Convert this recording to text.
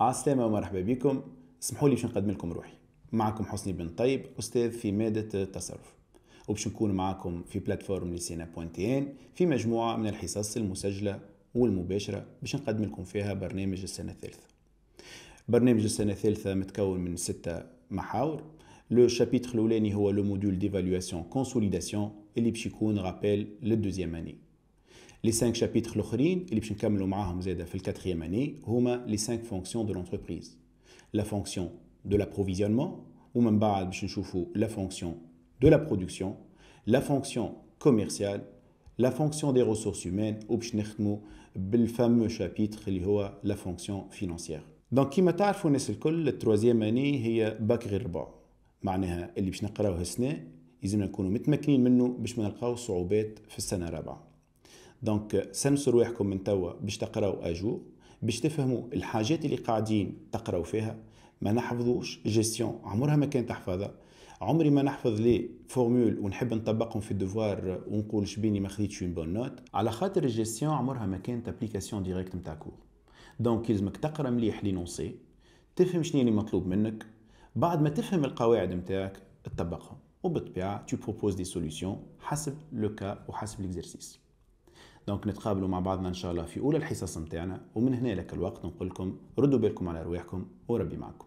عالسلامة ومرحبا بكم اسمحوا لي باش نقدم لكم روحي معكم حسني بن طيب أستاذ في مادة التصرف وباش نكون معكم في بلاتفورم لسينا بوينتيان في مجموعة من الحصص المسجلة والمباشرة باش نقدم لكم فيها برنامج السنة الثالثة برنامج السنة الثالثة متكون من ستة محاور لو شابيتر الأولاني هو لو موديول ديفالواسيون كونسوليداسيون اللي باش يكون رابيل للدوزيام اني لي 5 شابيتر الاخرين اللي باش نكملوا معاهم زاده في الكاتريام اني هما لي 5 فونكسيون دو لونتربريز لا فونكسيون دو لابروفيزيونمون ومن بعد باش نشوفوا لا فونكسيون دو لا برودكسيون لا فونكسيون كوميرسيال لا فونكسيون دي ريسورس هومان وباش نخدموا بالفامو شابيتر اللي هو لا فونكسيون فينانسيير دونك كيما تعرفوا الناس الكل التروازيام اني هي باك غير ربع معناها اللي باش نقراوه السنه لازمنا نكونوا متمكنين منه باش ما نلقاو صعوبات في السنه الرابعه دونك سمسوا رواحكم من توا باش تقراو اجور باش تفهموا الحاجات اللي قاعدين تقراو فيها ما نحفظوش جيستيون عمرها ما كانت تحفظها عمري ما نحفظ لي فورمول ونحب نطبقهم في الدوار ونقول شبيني ما خديتش اون بون نوت على خاطر الجيستيون عمرها ما كانت ابليكاسيون ديريكت نتاع كور دونك يلزمك تقرا مليح لينونسي تفهم شنو اللي مطلوب منك بعد ما تفهم القواعد نتاعك تطبقهم وبالطبيعه تو بروبوز دي سوليسيون حسب لو كا وحسب ليكزرسيس دونك نتقابلوا مع بعضنا ان شاء الله في اولى الحصص نتاعنا ومن هنا لك الوقت نقول لكم ردوا بالكم على ارواحكم وربي معكم